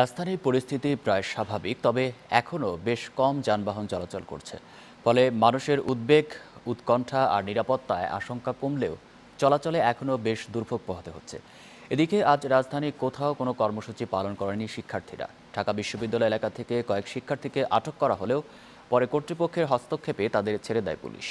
রাজধানীর পরিস্থিতি প্রায় স্বাভাবিক তবে এখনও বেশ কম যানবাহন চলাচল করছে ফলে মানুষের উদ্বেগ উৎকণ্ঠা আর নিরাপত্তায় আশঙ্কা কমলেও চলাচলে এখনও বেশ দুর্ভোগ পোহাতে হচ্ছে এদিকে আজ রাজধানী কোথাও কোনো কর্মসূচি পালন করেনি শিক্ষার্থীরা ঢাকা বিশ্ববিদ্যালয় এলাকা থেকে কয়েক শিক্ষার্থীকে আটক করা হলেও পরে কর্তৃপক্ষের হস্তক্ষেপে তাদের ছেড়ে দেয় পুলিশ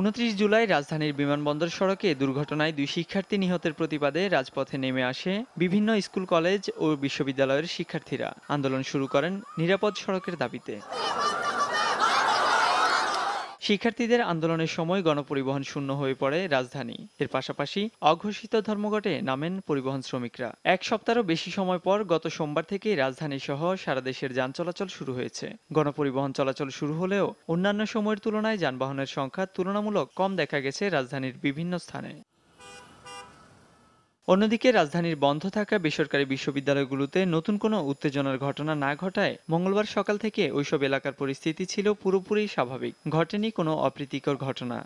উনত্রিশ জুলাই রাজধানীর বিমানবন্দর সড়কে দুর্ঘটনায় দুই শিক্ষার্থী নিহতের প্রতিবাদে রাজপথে নেমে আসে বিভিন্ন স্কুল কলেজ ও বিশ্ববিদ্যালয়ের শিক্ষার্থীরা আন্দোলন শুরু করেন নিরাপদ সড়কের দাবিতে শিক্ষার্থীদের আন্দোলনের সময় গণপরিবহন শূন্য হয়ে পড়ে রাজধানী এর পাশাপাশি অঘোষিত ধর্মঘটে নামেন পরিবহন শ্রমিকরা এক সপ্তাহেরও বেশি সময় পর গত সোমবার থেকে রাজধানী সহ সারা দেশের যান চলাচল শুরু হয়েছে গণপরিবহন চলাচল শুরু হলেও অন্যান্য সময়ের তুলনায় যানবাহনের সংখ্যা তুলনামূলক কম দেখা গেছে রাজধানীর বিভিন্ন স্থানে অন্যদিকে রাজধানীর বন্ধ থাকা বেসরকারি বিশ্ববিদ্যালয়গুলোতে নতুন কোনো উত্তেজনার ঘটনা না ঘটায় মঙ্গলবার সকাল থেকে ওইসব এলাকার পরিস্থিতি ছিল পুরোপুরি স্বাভাবিক ঘটেনি কোনো অপ্রীতিকর ঘটনা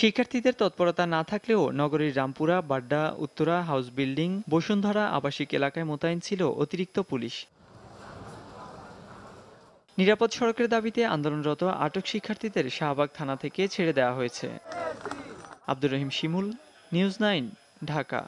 শিক্ষার্থীদের তৎপরতা না থাকলেও নগরীর রামপুরা বাড্ডা উত্তরা হাউস বিল্ডিং বসুন্ধরা আবাসিক এলাকায় মোতায়েন ছিল অতিরিক্ত পুলিশ নিরাপদ সড়কের দাবিতে আন্দোলনরত আটক শিক্ষার্থীদের শাহবাগ থানা থেকে ছেড়ে দেওয়া হয়েছে আব্দুর রহিম শিমুল নিউজ নাইন ঢাকা